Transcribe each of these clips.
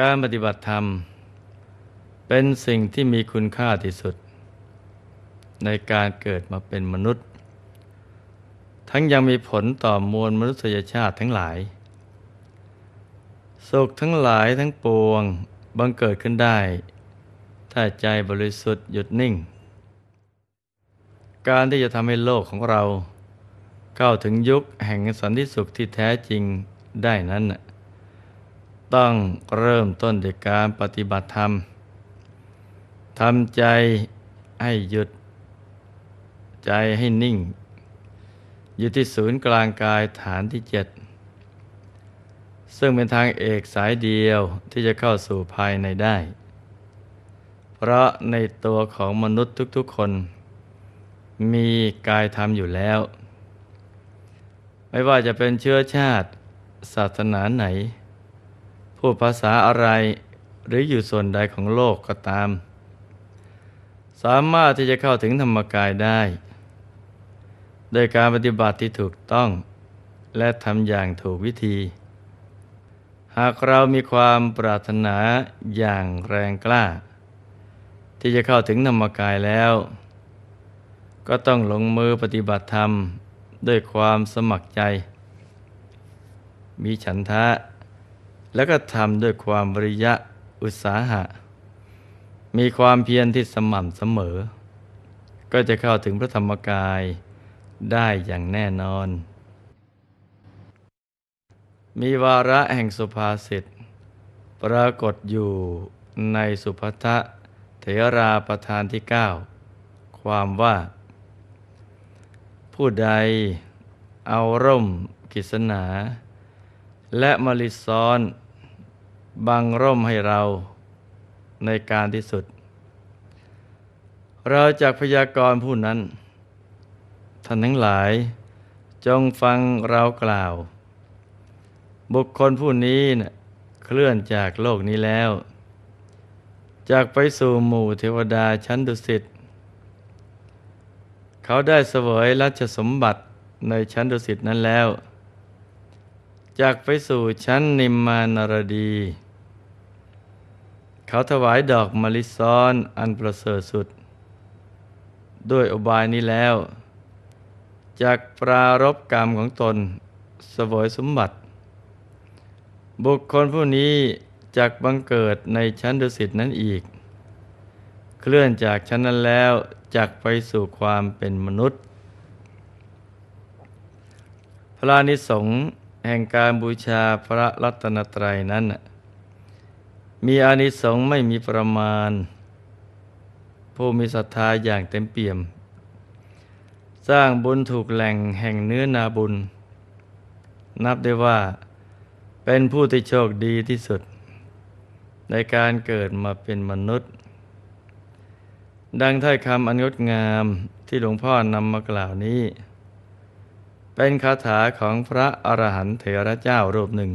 การปฏิบัติธรรมเป็นสิ่งที่มีคุณค่าที่สุด ในการเกิดมาเป็นมนุษย์ ทั้งยังมีผลต่อมวลมนุษยชาติทั้งหลายสุขทั้งหลายทั้งปวงบังเกิดขึ้นได้ ถ้าใจบริสุทธิ์หยุดนิ่ง การที่จะทำให้โลกของเราเข้าถึงยุคแห่งสันติสุขที่แท้จริงได้นั้นต้องเริ่มต้นด้วยการปฏิบัติธรรมทำใจให้หยุด ใจให้นิ่ง อยู่ที่ศูนย์กลางกายฐานที่เจ็ดซึ่งเป็นทางเอกสายเดียวที่จะเข้าสู่ภายในได้ เพราะในตัวของมนุษย์ทุกๆคน มีกายธรรมอยู่แล้ว ไม่ว่าจะเป็นเชื้อชาติศาสนาไหนพูดภาษาอะไรหรืออยู่ส่วนใดของโลกก็ตาม สามารถที่จะเข้าถึงธรรมกายได้โดยการปฏิบัติที่ถูกต้อง และทำอย่างถูกวิธี หากเรามีความปรารถนาอย่างแรงกล้า ที่จะเข้าถึงธรรมกายแล้ว ก็ต้องลงมือปฏิบัติธรรมด้วยความสมัครใจ มีฉันทะแล้วก็ทำด้วยความบริยะอุตสาหะ มีความเพียรที่สม่ำเสมอ ก็จะเข้าถึงพระธรรมกายได้อย่างแน่นอน มีวาระแห่งสุภาษิต ปรากฏอยู่ในสุภัทะเถราประธานที่ 9 ความว่า ผู้ใด เอาร่มกิสนา และมลิซ้อนบังร่มให้เราในการที่สุด เราจากพยากรผู้นั้นท่านทั้งหลายจงฟังเรากล่าว บุคคลผู้นี้นะเคลื่อนจากโลกนี้แล้ว จากไปสู่หมู่เทวดาชั้นดุสิตเขาได้เสวยรัชสมบัติในชั้นดุสิตนั้นแล้ว จากไปสู่ชั้นนิมมานรดีเขาถวายดอกมะลิซ้อนอันประเสริฐสุด ด้วยอบายนี้แล้ว จากปรารบกรรมของตนสวยสมบัติ บุคคลผู้นี้จากบังเกิดในชั้นดุสิตนั้นอีก เคลื่อนจากชั้นนั้นแล้วจากไปสู่ความเป็นมนุษย์ พระนิสงแห่งการบูชาพระรัตนตรัยนั้นมีอานิสงส์ไม่มีประมาณ ผู้มีศรัทธาอย่างเต็มเปี่ยม สร้างบุญถูกแหล่งแห่งเนื้อนาบุญ นับได้ว่าเป็นผู้ที่โชคดีที่สุด ในการเกิดมาเป็นมนุษย์ ดังถ้อยคำอันงดงามที่หลวงพ่อนำมากล่าวนี้ เป็นคาถาของพระอรหันตเถระเจ้ารูปหนึ่ง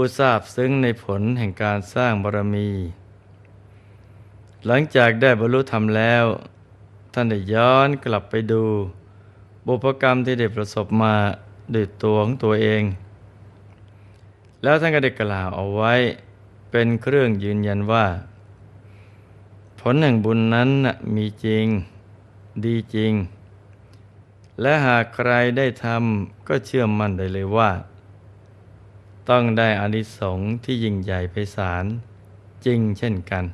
ผู้ทราบซึ้งในผลแห่งการสร้างบารมี หลังจากได้บรรลุธรรมแล้ว ท่านได้ย้อนกลับไปดู บุพกรรมที่ได้ประสบมาด้วยตัวของตัวเอง แล้วท่านก็ได้กล่าวเอาไว้เป็นเครื่องยืนยันว่า ผลแห่งบุญนั้นมีจริง ดีจริง และหากใครได้ทำก็เชื่อมั่นได้เลยว่าต้องได้อานิสงส์ที่ยิ่งใหญ่ไพศาล จริงเช่นกัน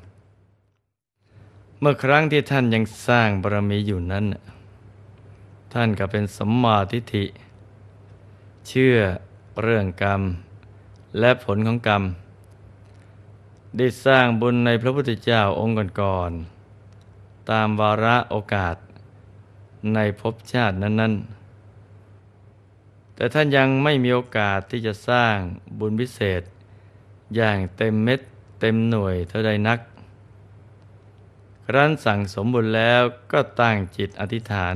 เมื่อครั้งที่ท่านยังสร้างบารมีอยู่นั้น ท่านก็เป็นสมมาทิฏฐิ เชื่อเรื่องกรรมและผลของกรรม ได้สร้างบุญในพระพุทธเจ้าองค์ก่อนๆตามวาระโอกาสในภพชาตินั้น ๆแต่ท่านยังไม่มีโอกาสที่จะสร้างบุญพิเศษ อย่างเต็มเม็ดเต็มหน่วยเท่าใดนัก ครั้นสั่งสมบุญแล้วก็ตั้งจิตอธิษฐาน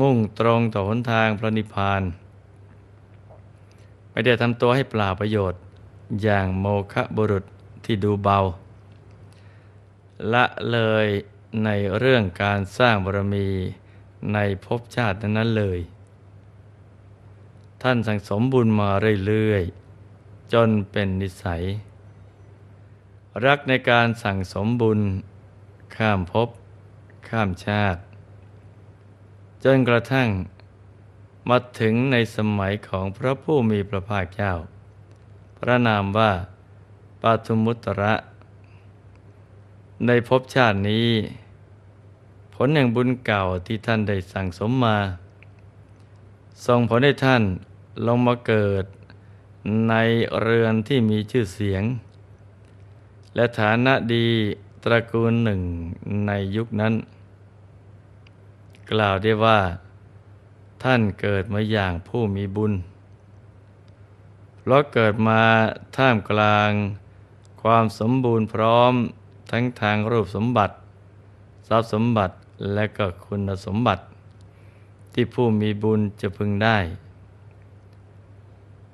มุ่งตรงต่อหนทางพระนิพพาน ไม่ได้ทำตัวให้เปล่าประโยชน์อย่างโมฆะบุรุษที่ดูเบา ละเลยในเรื่องการสร้างบารมีในภพชาตินั้นเลยท่านสั่งสมบุญมาเรื่อยๆ จนเป็นนิสัย รักในการสั่งสมบุญ ข้ามภพข้ามชาติจนกระทั่งมาถึงในสมัยของพระผู้มีพระภาคเจ้าพระนามว่า ปาทุมุตระ ในภพชาตินี้ ผลแห่งบุญเก่าที่ท่านได้สั่งสมมา ส่งผลให้ท่านลงมาเกิดในเรือนที่มีชื่อเสียง และฐานะดีตระกูลหนึ่งในยุคนั้น กล่าวได้ว่า ท่านเกิดมาอย่างผู้มีบุญ เพราะเกิดมาท่ามกลาง ความสมบูรณ์พร้อมทั้งทางรูปสมบัติ ทรัพย์สมบัติและก็คุณสมบัติที่ผู้มีบุญจะพึงได้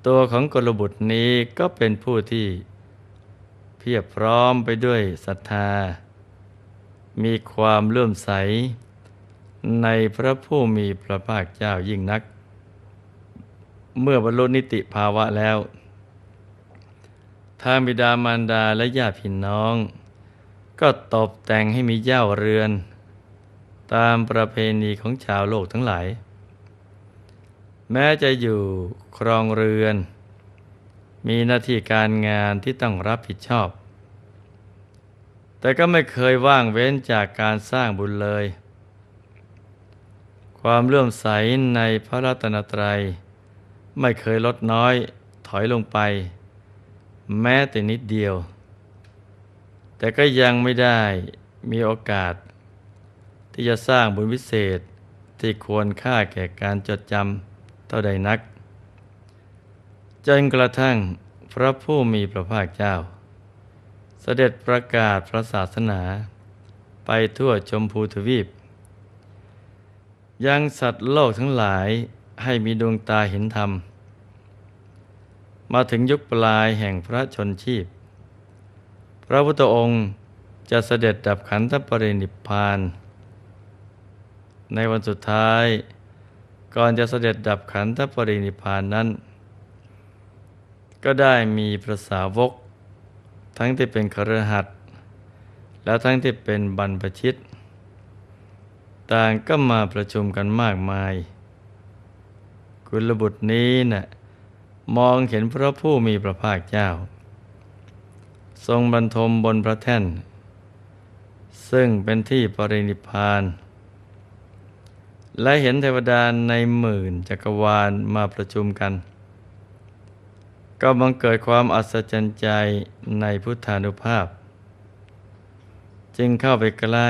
ตัวของกลบุตรนี้ก็เป็นผู้ที่เพียบพร้อมไปด้วยศรัทธา มีความเลื่อมใส ในพระผู้มีพระภาคเจ้ายิ่งนัก เมื่อบรรลุนิติภาวะแล้ว ทางบิดามารดาและญาติพี่น้อง ก็ตบแต่งให้มีเย้าเรือน ตามประเพณีของชาวโลกทั้งหลาย แม้จะอยู่ครองเรือน มีหน้าที่การงานที่ต้องรับผิดชอบ แต่ก็ไม่เคยว่างเว้นจากการสร้างบุญเลย ความเลื่อมใสในพระรัตนตรัย ไม่เคยลดน้อยถอยลงไป แม้แต่นิดเดียว แต่ก็ยังไม่ได้มีโอกาส ที่จะสร้างบุญวิเศษที่ควรค่าแก่การจดจำเท่าใดนักจนกระทั่งพระผู้มีพระภาคเจ้า เสด็จประกาศพระศาสนาไปทั่วชมพูทวีป ยังสัตว์โลกทั้งหลายให้มีดวงตาเห็นธรรม มาถึงยุคปลายแห่งพระชนชีพ พระพุทธองค์จะเสด็จดับขันธปรินิพานในวันสุดท้ายก่อนจะเสด็จดับขันธปรินิพานนั้นก็ได้มีพระสาวก ทั้งที่เป็นคารหัดแล้วทั้งที่เป็นบรรพชิต ต่างก็มาประชุมกันมากมายคุะบุตรนี้นะ่ะมองเห็นพระผู้มีพระภาคเจ้าทรงบรรทมบนพระแท่น ซึ่งเป็นที่ปรินิพาน และเห็นเทวดาในหมื่นจักรวาลมาประชุมกันก็บังเกิดความอัศจรรย์ใจในพุทธานุภาพ จึงเข้าไปใกล้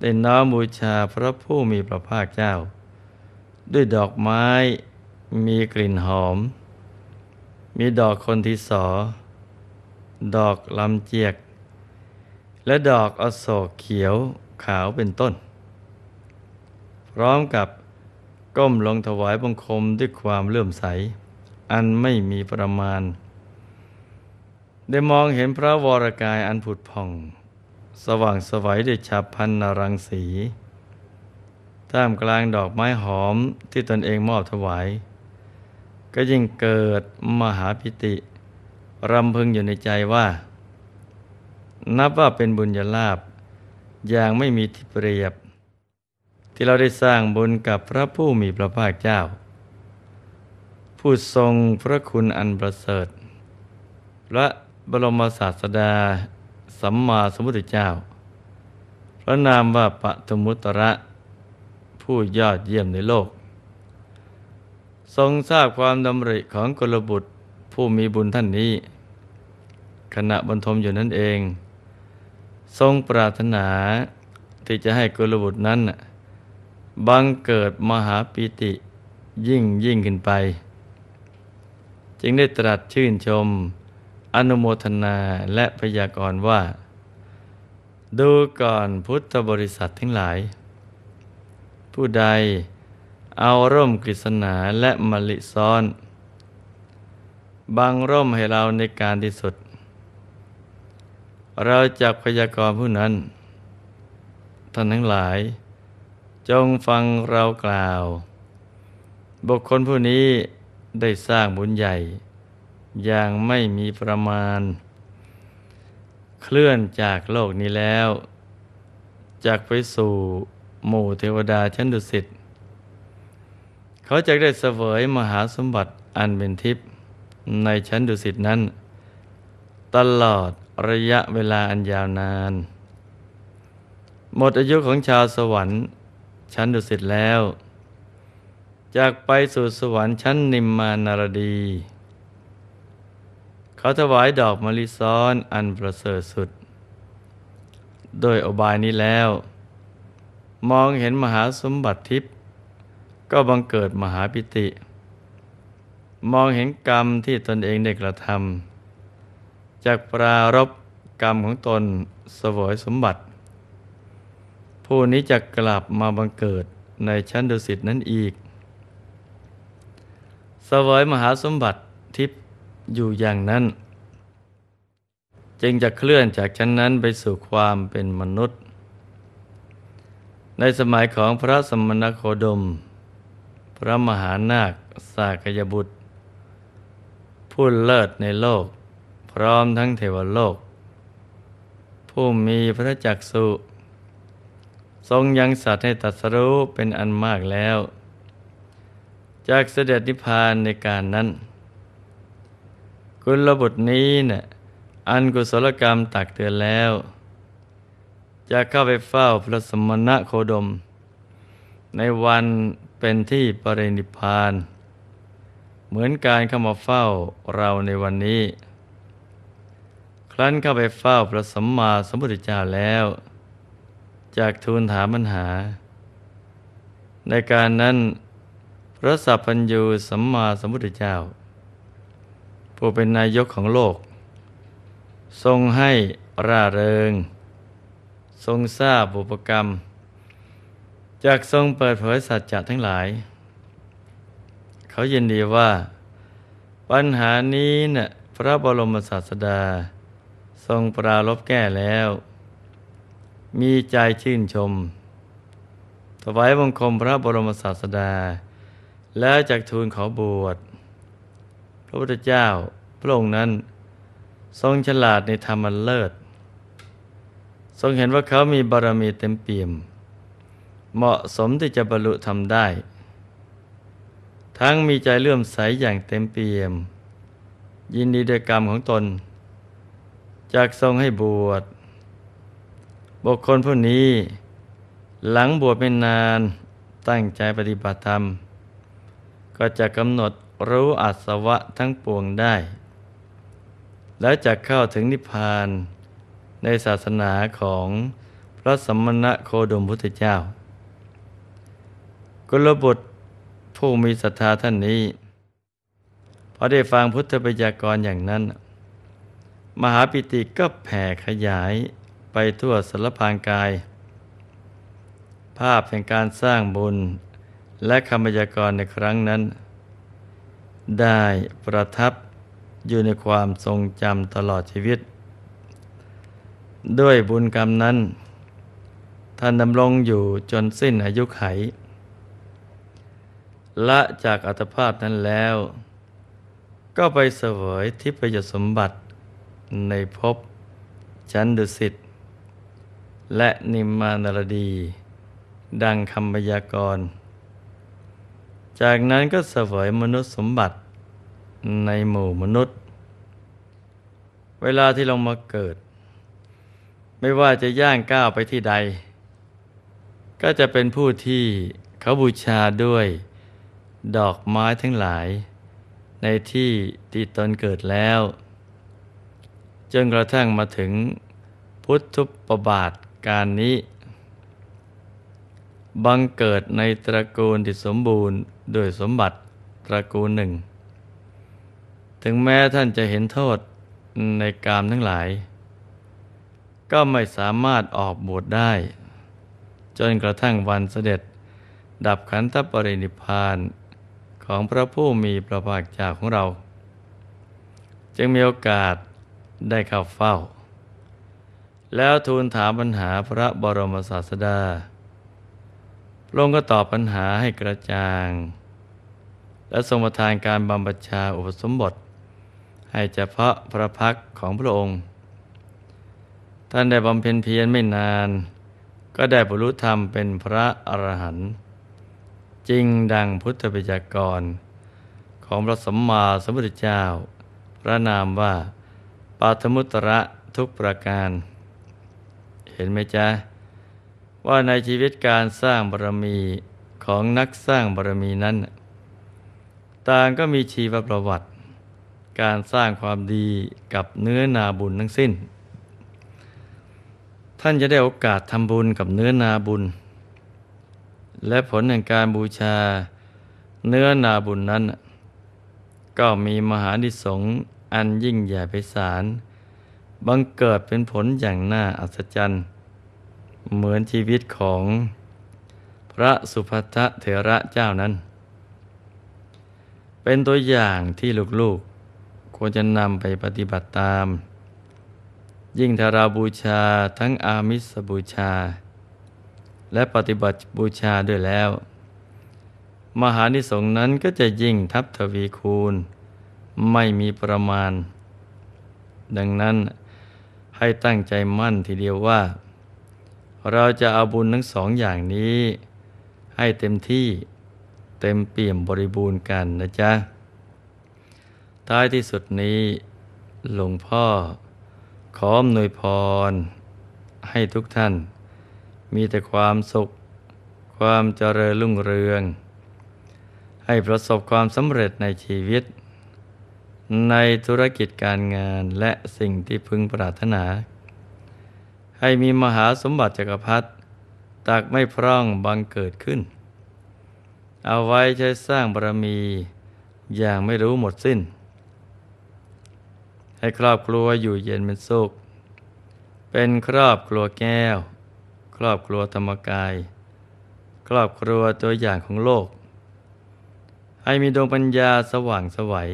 ได้น้อมบูชาพระผู้มีพระภาคเจ้า ด้วยดอกไม้มีกลิ่นหอม มีดอกคนทิศดอกลำเจียก และดอกอโศกเขียวขาวเป็นต้น พร้อมกับก้มลงถวายบังคมด้วยความเลื่อมใสอันไม่มีประมาณ ได้มองเห็นพระวรกายอันผุดผ่อง สว่างสวัยด้วยฉับพันนรังสีท่ามกลางดอกไม้หอมที่ตนเองมอบถวาย ก็ยิ่งเกิดมหาพิติ รำพึงอยู่ในใจว่า นับว่าเป็นบุญญาลาบอย่างไม่มีที่เปรียบ ที่เราได้สร้างบุญกับพระผู้มีพระภาคเจ้าู้ทรงพระคุณอันประเสริฐพระบรมศาสดาสัมมาสัมพุทธเจ้า พระนามว่าปฐมุตระ ผู้ยอดเยี่ยมในโลก ทรงทราบความดำริของกลบุตรผู้มีบุญท่านนี้ ขณะบรรทมอยู่นั่นเอง ทรงปรารถนาที่จะให้กลบุตรนั้นบังเกิดมหาปิติยิ่งยิ่งขึ้นไปจึงได้ตรัสชื่นชมอนุโมทนาและพยากรณ์ว่า ดูก่อนพุทธบริษัททั้งหลาย ผู้ใดเอาร่มกฤษณาและมลิซ้อน บางร่มให้เราในการที่สุด เราจะพยากรณ์ผู้นั้นท่านทั้งหลาย จงฟังเรากล่าว บุคคลผู้นี้ได้สร้างบุญใหญ่ อย่างไม่มีประมาณ เคลื่อนจากโลกนี้แล้ว จากไปสู่หมู่เทวดาชั้นดุสิต เขาจะได้เสวยมหาสมบัติอันเป็นทิพย์ในชั้นดุสิตนั้น ตลอดระยะเวลาอันยาวนาน หมดอายุของชาวสวรรค์ ชั้นดุสิตแล้วจากไปสู่สวรรค์ชั้นนิมมานารดี เขาถวายดอกมะลิซ้อนอันประเสริฐสุด โดยอบายนี้แล้ว มองเห็นมหาสมบัติทิพย์ก็บังเกิดมหาปิติ มองเห็นกรรมที่ตนเองได้กระทำจากปรารบกรรมของตนสวยสมบัติ ผู้นี้จะกลับมาบังเกิดในชั้นดุสิตนั้นอีกสวยมหาสมบัติทิพย์อยู่อย่างนั้น จึงจะเคลื่อนจากชั้นนั้นไปสู่ความเป็นมนุษย์ ในสมัยของพระสมณโคดม พระมหานาคสากยบุตรผู้เลิศในโลกพร้อมทั้งเทวโลก ผู้มีพระจักสุทรงยังสัตว์ให้ตัดสรู้เป็นอันมากแล้วจากเสด็จนิพพานในการนั้นกุลบุตรนี้เนะ่ยอันกุศลกรรมตักเตือนแล้วจะเข้าไปเฝ้าพระสมณะโคดม ในวันเป็นที่ปรินิพานเหมือนการเข้ามาเฝ้าเราในวันนี้ ครั้นเข้าไปเฝ้าพระสัมมาสัมพุทธเจ้าแล้ว จากทูลถามปัญหา ในการนั้นพระสัพพัญญูสัมมาสัมพุทธเจ้า ผู้เป็นนายกของโลก ทรงให้ร่าเริง ทรงทราบบุปกรรม จากทรงเปิดเผยสัจจะทั้งหลาย เขายินดีว่า ปัญหานี้นะ่ะพระบรมศาสดา ทรงปราลบแก้แล้ว มีใจชื่นชม ถวายบังคมพระบรมศาสดาแล้วจากทูลขอบวชพระพุทธเจ้าพระองค์นั้นทรงฉลาดในธรรมเลิศ ทรงเห็นว่าเขามีบารมีเต็มเปี่ยม เหมาะสมที่จะบรรลุธรรมได้ ทั้งมีใจเลื่อมใสอย่างเต็มเปี่ยม ยินดีด้วยกรรมของตน จากทรงให้บวชบุคคลผู้นี้ หลังบวชเป็นนานตั้งใจปฏิบัติธรรมก็จะกำหนดรู้อัสวะทั้งปวงได้ และจะเข้าถึงนิพพานในศาสนาของพระสมณะโคดมพุทธเจ้ากุลบุตรผู้มีศรัทธาท่านนี้ พอได้ฟังพุทธบัญญักรอย่างนั้น มหาปิติก็แผ่ขยายไปทั่วสารพางกาย ภาพแห่งการสร้างบุญและคำพยากรณ์ในครั้งนั้น ได้ประทับอยู่ในความทรงจำตลอดชีวิต ด้วยบุญกรรมนั้น ท่านดำรงอยู่จนสิ้นอายุไขละจากอัตภาพนั้นแล้ว ก็ไปเสวยทิพยสมบัติในภพชั้นดุสิตและนิมมานรดี ดังคำพยากรณ์จากนั้นก็เสวยมนุษย์สมบัติในหมู่มนุษย์ เวลาที่ลงมาเกิด ไม่ว่าจะย่างก้าวไปที่ใด ก็จะเป็นผู้ที่เขาบูชาด้วย ดอกไม้ทั้งหลาย ในที่ที่ตนเกิดแล้ว จนกระทั่งมาถึงพุทธุปบาทการนี้บังเกิดในตระกูลที่สมบูรณ์ด้วยสมบัติตระกูลหนึ่ง ถึงแม้ท่านจะเห็นโทษในกามทั้งหลาย ก็ไม่สามารถออกบวชได้ จนกระทั่งวันเสด็จ ดับขันธปรินิพานของพระผู้มีพระภาคเจ้าของเรา จึงมีโอกาสได้เข้าเฝ้า แล้วทูลถามปัญหาพระบรมศาสดาาพระองค์ก็ตอบปัญหาให้กระจ่าง และทรงประทานการบำบัชาอุปสมบท ให้เฉพาะพระพักของพระองค์ ท่านได้บำเพ็ญเพียรไม่นาน ก็ได้บรรลุธรรมเป็นพระอรหันต์จริงดังพุทธปิจกร ของพระสัมมาสัมพุทธเจ้า พระนามว่าปาธมุตระทุกประการ เห็นไหมจ๊ะว่าในชีวิตการสร้างบารมีของนักสร้างบารมีนั้น ต่างก็มีชีวประวัติ การสร้างความดีกับเนื้อนาบุญทั้งสิ้น ท่านจะได้โอกาสทำบุญกับเนื้อนาบุญ และผลแห่งการบูชาเนื้อนาบุญนั้นก็มีมหาดิสงอันยิ่งใหญ่ไพศาลบังเกิดเป็นผลอย่างน่าอัศจรรย์เหมือนชีวิตของพระสุภัทเถระเจ้านั้น เป็นตัวอย่างที่ลูกๆควรจะนำไปปฏิบัติตาม ยิ่งถ้าเราบูชาทั้งอามิสบูชา และปฏิบัติบูชาด้วยแล้ว มหานิสงนั้นก็จะยิ่งทับทวีคูณ ไม่มีประมาณ ดังนั้นให้ตั้งใจมั่นทีเดียวว่าเราจะเอาบุญทั้งสองอย่างนี้ ให้เต็มที่เต็มเปี่ยมบริบูรณ์กันนะจ๊ะท้ายที่สุดนี้หลวงพ่อ ขออำนวยพร ให้ทุกท่าน มีแต่ความสุข ความเจริญรุ่งเรือง ให้ประสบความสำเร็จในชีวิต ในธุรกิจการงานและสิ่งที่พึงปรารถนาให้มีมหาสมบัติจักรพรรดิตักไม่พร่องบังเกิดขึ้น เอาไว้ใช้สร้างบารมีอย่างไม่รู้หมดสิ้น ให้ครอบครัวอยู่เย็นเป็นสุขเป็นครอบครัวแก้ว ครอบครัวธรรมกาย ครอบครัวตัวอย่างของโลก ให้มีดวงปัญญาสว่างสวัย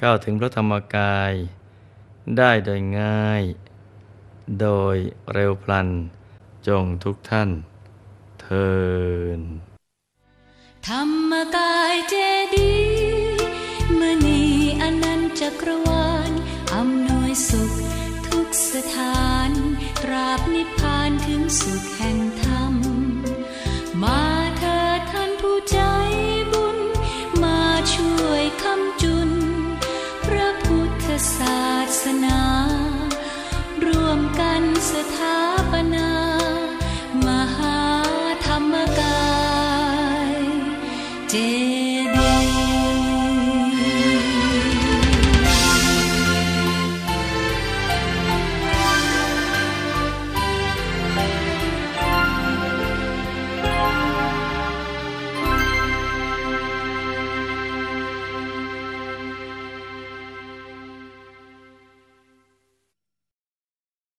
ก้าวถึงพระธรรมกาย ได้โดยง่ายโดยเร็วพลันจงทุกท่านเทินธรรมกายเจดี มณีอนันตจักรวาลอำนวยสุขทุกสถานตราบนิพพานถึงสุขแห่งธรรม มาเธอท่านผู้ใจ他。